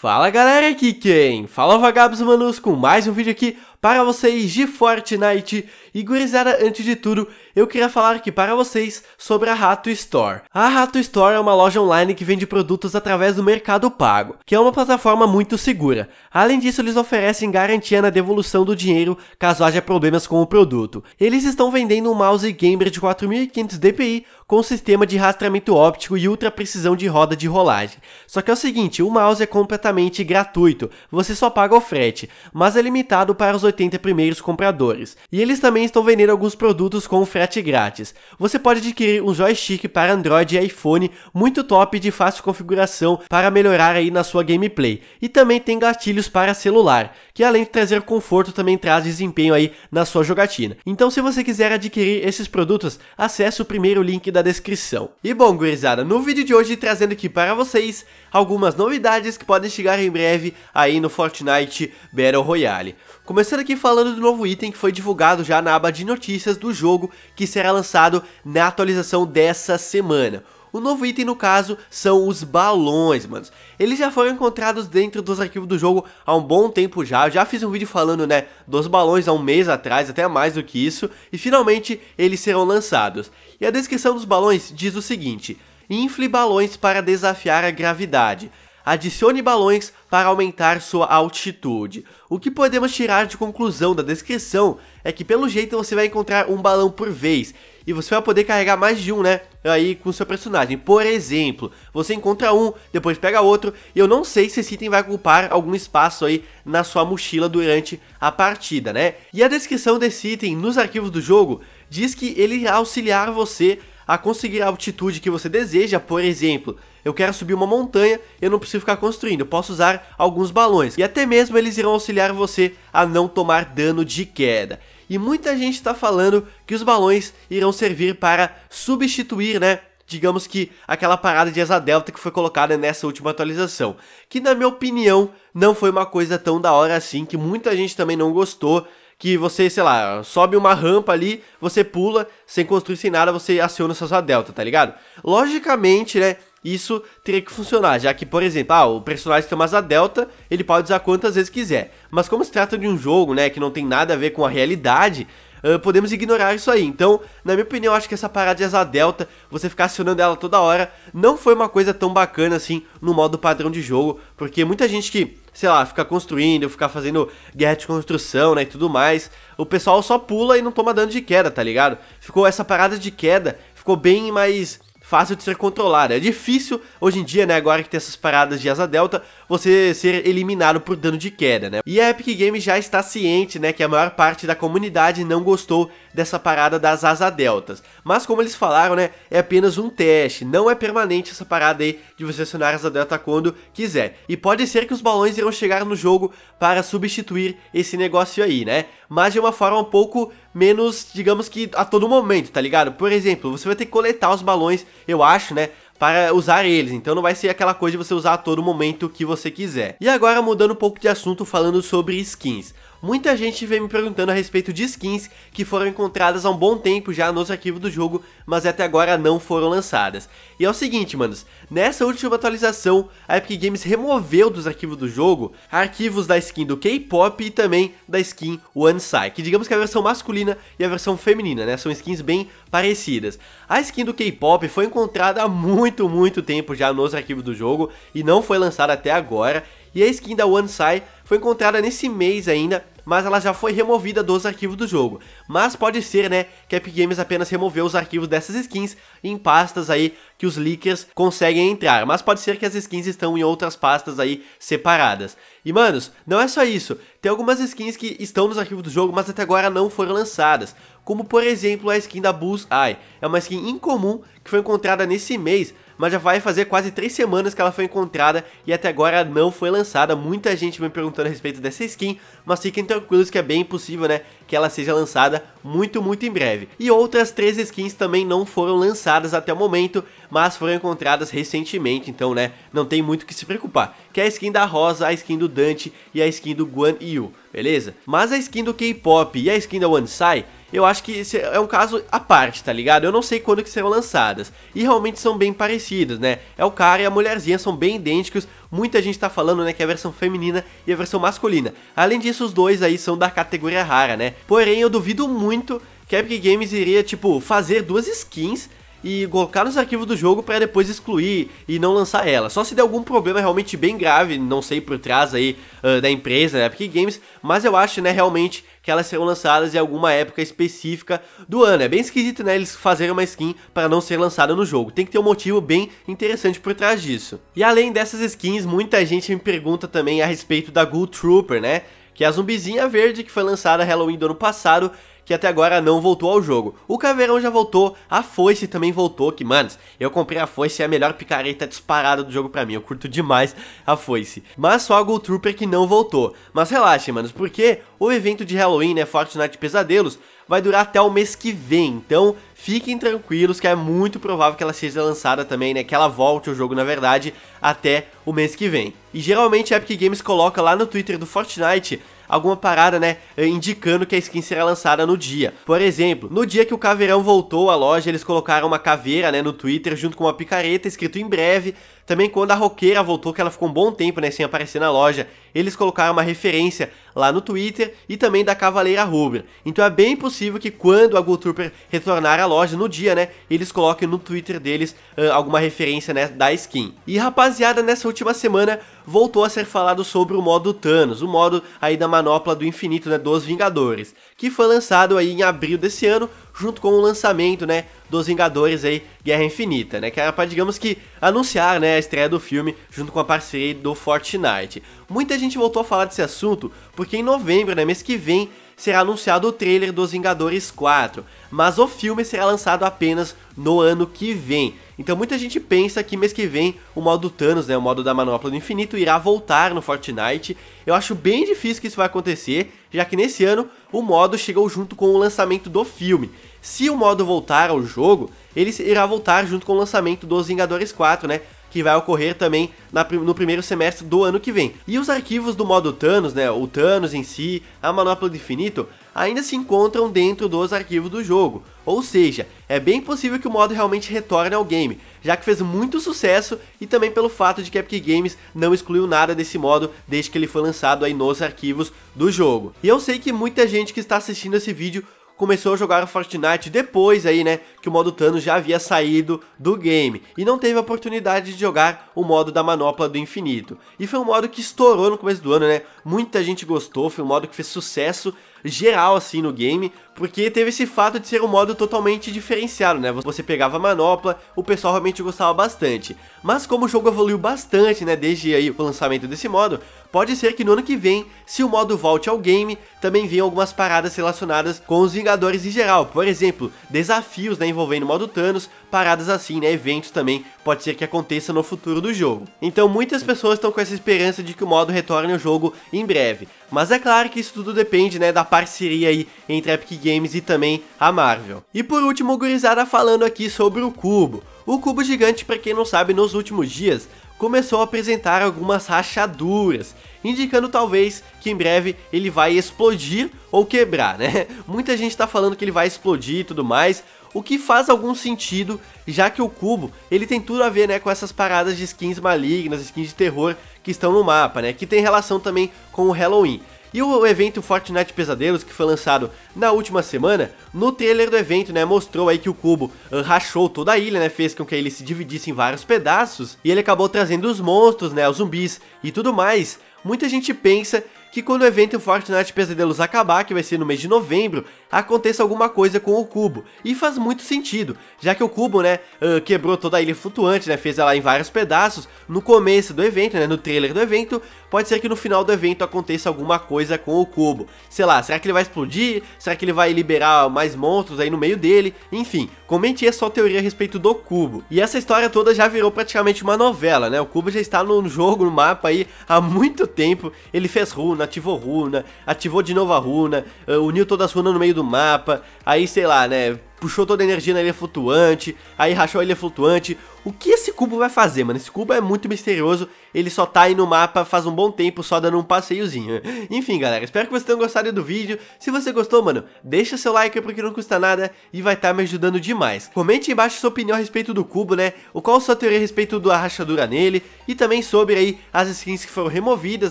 Fala galera, aqui quem? Fala vagabos Manus com mais um vídeo aqui para vocês de Fortnite. E gurizada, antes de tudo, eu queria falar aqui para vocês sobre a Rato Store. A Rato Store é uma loja online que vende produtos através do Mercado Pago, que é uma plataforma muito segura. Além disso, eles oferecem garantia na devolução do dinheiro caso haja problemas com o produto. Eles estão vendendo um mouse gamer de 4500 DPI com sistema de rastreamento óptico e ultra precisão de roda de rolagem. Só que é o seguinte, o mouse é completamente gratuito, você só paga o frete, mas é limitado para os 80 primeiros compradores. E eles também estão vendendo alguns produtos com frete grátis. Você pode adquirir um joystick para Android e iPhone, muito top de fácil configuração para melhorar aí na sua gameplay. E também tem gatilhos para celular que além de trazer conforto, também traz desempenho aí na sua jogatina. Então se você quiser adquirir esses produtos, acesse o primeiro link da descrição. E bom, gurizada, no vídeo de hoje trazendo aqui para vocês algumas novidades que podem chegar em breve aí no Fortnite Battle Royale. Começando aqui falando do novo item que foi divulgado já na aba de notícias do jogo que será lançado na atualização dessa semana. O novo item no caso são os balões, manos. Eles já foram encontrados dentro dos arquivos do jogo há um bom tempo já. Eu já fiz um vídeo falando, né, dos balões há um mês atrás, até mais do que isso, e finalmente eles serão lançados. E a descrição dos balões diz o seguinte: infle balões para desafiar a gravidade. Adicione balões para aumentar sua altitude. O que podemos tirar de conclusão da descrição é que pelo jeito você vai encontrar um balão por vez e você vai poder carregar mais de um, né? Aí com seu personagem. Por exemplo, você encontra um, depois pega outro, e eu não sei se esse item vai ocupar algum espaço aí na sua mochila durante a partida, né? E a descrição desse item nos arquivos do jogo diz que ele auxiliar você a conseguir a altitude que você deseja, por exemplo, eu quero subir uma montanha, eu não preciso ficar construindo, eu posso usar alguns balões. E até mesmo eles irão auxiliar você a não tomar dano de queda. E muita gente está falando que os balões irão servir para substituir, né, digamos que aquela parada de asa delta que foi colocada nessa última atualização, que na minha opinião não foi uma coisa tão da hora assim, que muita gente também não gostou, que você, sei lá, sobe uma rampa ali, você pula, sem construir, sem nada, você aciona sua sua delta, tá ligado? Logicamente, né, isso teria que funcionar, já que, por exemplo, ah, o personagem tem uma asa delta, ele pode usar quantas vezes quiser. Mas como se trata de um jogo, né, que não tem nada a ver com a realidade, uh, podemos ignorar isso aí. Então, na minha opinião, acho que essa parada de asa delta, você ficar acionando ela toda hora, não foi uma coisa tão bacana assim no modo padrão de jogo, porque muita gente que sei lá, ficar construindo, ficar fazendo guerra de construção, né, e tudo mais, o pessoal só pula e não toma dano de queda, tá ligado? Ficou essa parada de queda, ficou bem mais fácil de ser controlada. É difícil hoje em dia, né, agora que tem essas paradas de asa delta, você ser eliminado por dano de queda, né? E a Epic Games já está ciente, né, que a maior parte da comunidade não gostou dessa parada das asa deltas. Mas como eles falaram, né, é apenas um teste, não é permanente essa parada aí de você acionar asa delta quando quiser. E pode ser que os balões irão chegar no jogo para substituir esse negócio aí, né? Mas de uma forma um pouco menos, digamos que a todo momento, tá ligado? Por exemplo, você vai ter que coletar os balões, eu acho, né? para usar eles, então não vai ser aquela coisa de você usar a todo momento que você quiser. E agora mudando um pouco de assunto falando sobre skins muita gente vem me perguntando a respeito de skins que foram encontradas há um bom tempo já nos arquivos do jogo, mas até agora não foram lançadas. E é o seguinte, manos, nessa última atualização, a Epic Games removeu dos arquivos do jogo arquivos da skin do K-pop e também da skin One Sai, que digamos que é a versão masculina e a versão feminina, né? São skins bem parecidas. A skin do K-pop foi encontrada há muito, muito tempo já nos arquivos do jogo e não foi lançada até agora. E a skin da Sai foi encontrada nesse mês ainda mas ela já foi removida dos arquivos do jogo. Mas pode ser, né, que a Epic Games apenas removeu os arquivos dessas skins em pastas aí que os leakers conseguem entrar. Mas pode ser que as skins estão em outras pastas aí separadas. E manos, não é só isso. Tem algumas skins que estão nos arquivos do jogo, mas até agora não foram lançadas como por exemplo a skin da Bullseye. É uma skin incomum que foi encontrada nesse mês, mas já vai fazer quase 3 semanas que ela foi encontrada e até agora não foi lançada. Muita gente me perguntando a respeito dessa skin, mas fiquem tranquilos que é bem possível, né, que ela seja lançada muito, muito em breve. E outras 3 skins também não foram lançadas até o momento, mas foram encontradas recentemente, então, né, não tem muito o que se preocupar. Que é a skin da Rosa, a skin do Dante e a skin do Guan Yu beleza? Mas a skin do K-pop e a skin da Wansai eu acho que esse é um caso à parte, tá ligado? Eu não sei quando que serão lançadas. E realmente são bem parecidas, né? É o cara e a mulherzinha, são bem idênticos. Muita gente tá falando, né, que é a versão feminina e a versão masculina. Além disso, os dois aí são da categoria rara, né? Porém, eu duvido muito que a Epic Games iria, tipo, fazer duas skins e colocar nos arquivos do jogo para depois excluir e não lançar ela. Só se der algum problema realmente bem grave, não sei por trás aí uh, da empresa, da Epic Games, mas eu acho, né, realmente que elas serão lançadas em alguma época específica do ano. É bem esquisito, né, eles fazerem uma skin para não ser lançada no jogo. Tem que ter um motivo bem interessante por trás disso. E além dessas skins, muita gente me pergunta também a respeito da Ghoul Trooper, né? Que é a zumbizinha verde que foi lançada Halloween do ano passado que até agora não voltou ao jogo. O Caveirão já voltou, a Foice também voltou, que, manos, eu comprei a Foice, é a melhor picareta disparada do jogo pra mim, eu curto demais a Foice. Mas só a Gold Trooper que não voltou. Mas relaxem, manos, porque o evento de Halloween, né, Fortnite Pesadelos, vai durar até o mês que vem, então fiquem tranquilos que é muito provável que ela seja lançada também, né, que ela volte o jogo, na verdade, até o mês que vem. E geralmente a Epic Games coloca lá no Twitter do Fortnite alguma parada, né, eh, indicando que a skin será lançada no dia. Por exemplo, no dia que o Caveirão voltou à loja, eles colocaram uma caveira, né, no Twitter junto com uma picareta escrito em breve. Também quando a roqueira voltou, que ela ficou um bom tempo, né, sem aparecer na loja, eles colocaram uma referência lá no Twitter e também da Cavaleira Rubra. Então é bem possível que quando a Gultrooper retornar à loja no dia, né, eles coloquem no Twitter deles uh, alguma referência, né, da skin. E rapaziada, nessa última semana voltou a ser falado sobre o modo Thanos, o modo aí da Manopla do Infinito, né, dos Vingadores, que foi lançado aí em abril desse ano, junto com o lançamento, né, dos Vingadores aí, Guerra Infinita, né, que era para, digamos que, anunciar, né, a estreia do filme junto com a parceria do Fortnite. Muita gente voltou a falar desse assunto porque em novembro, né, mês que vem, será anunciado o trailer dos Vingadores 4, mas o filme será lançado apenas no ano que vem. Então muita gente pensa que mês que vem o modo Thanos, né, o modo da Manopla do Infinito, irá voltar no Fortnite. Eu acho bem difícil que isso vai acontecer, já que nesse ano o modo chegou junto com o lançamento do filme. Se o modo voltar ao jogo, ele irá voltar junto com o lançamento dos Vingadores 4, né? que vai ocorrer também na, no primeiro semestre do ano que vem. E os arquivos do modo Thanos, né, o Thanos em si, a Manopla do Infinito, ainda se encontram dentro dos arquivos do jogo. Ou seja, é bem possível que o modo realmente retorne ao game, já que fez muito sucesso e também pelo fato de que Epic Games não excluiu nada desse modo desde que ele foi lançado aí nos arquivos do jogo. E eu sei que muita gente que está assistindo esse vídeo começou a jogar Fortnite depois aí, né, que o modo Thanos já havia saído do game e não teve a oportunidade de jogar o modo da Manopla do Infinito. E foi um modo que estourou no começo do ano, né? muita gente gostou, foi um modo que fez sucesso geral assim no game, porque teve esse fato de ser um modo totalmente diferenciado, né? Você pegava a manopla, o pessoal realmente gostava bastante. Mas como o jogo evoluiu bastante, né, desde aí o lançamento desse modo, pode ser que no ano que vem, se o modo volte ao game, também venham algumas paradas relacionadas com os Vingadores em geral, por exemplo, desafios, né, envolvendo o modo Thanos, paradas assim, né, eventos também, pode ser que aconteça no futuro do jogo. Então muitas pessoas estão com essa esperança de que o modo retorne ao jogo em breve. Mas é claro que isso tudo depende, né, da parceria aí entre a Epic Games e também a Marvel. E por último, gurizada falando aqui sobre o Cubo. O Cubo Gigante, para quem não sabe, nos últimos dias começou a apresentar algumas rachaduras, indicando talvez que em breve ele vai explodir ou quebrar, né? Muita gente está falando que ele vai explodir e tudo mais, o que faz algum sentido, já que o cubo, ele tem tudo a ver, né, com essas paradas de skins malignas, skins de terror que estão no mapa, né? Que tem relação também com o Halloween. E o evento Fortnite Pesadelos, que foi lançado na última semana, no trailer do evento, né, mostrou aí que o cubo ah, rachou toda a ilha, né, fez com que ele se dividisse em vários pedaços, e ele acabou trazendo os monstros, né, os zumbis e tudo mais. Muita gente pensa que quando o evento Fortnite Pesadelos acabar, que vai ser no mês de novembro, aconteça alguma coisa com o cubo. E faz muito sentido, já que o cubo, né, quebrou toda a ilha flutuante, né, fez ela em vários pedaços, no começo do evento, né, no trailer do evento, pode ser que no final do evento aconteça alguma coisa com o cubo. Sei lá, será que ele vai explodir? Será que ele vai liberar mais monstros aí no meio dele? Enfim, comente a sua teoria a respeito do cubo. E essa história toda já virou praticamente uma novela, né, o cubo já está no jogo, no mapa aí, há muito tempo, ele fez run, runa, ativou runa, ativou de novo a runa, eh, uniu todas as runas no meio do mapa, aí sei lá, né? Puxou toda a energia na ilha flutuante, aí rachou a ilha flutuante, o que esse cubo vai fazer, mano? Esse cubo é muito misterioso, ele só tá aí no mapa faz um bom tempo, só dando um passeiozinho. Enfim, galera, espero que vocês tenham gostado do vídeo. Se você gostou, mano, deixa seu like porque não custa nada e vai estar tá me ajudando demais. Comente embaixo sua opinião a respeito do cubo, né? O qual sua teoria a respeito da rachadura nele e também sobre aí as skins que foram removidas,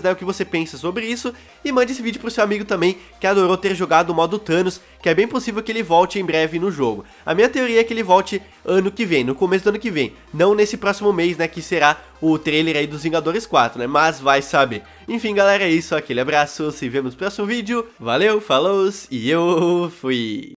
né? O que você pensa sobre isso. E mande esse vídeo pro seu amigo também que adorou ter jogado o modo Thanos, que é bem possível que ele volte em breve no jogo. A minha teoria é que ele volte ano que vem, no começo do ano que vem. Não nesse próximo mês, né, que será o trailer aí dos Vingadores 4, né, mas vai saber. Enfim, galera, é isso. Aquele abraço, se vemos no próximo vídeo. Valeu, falou e eu fui!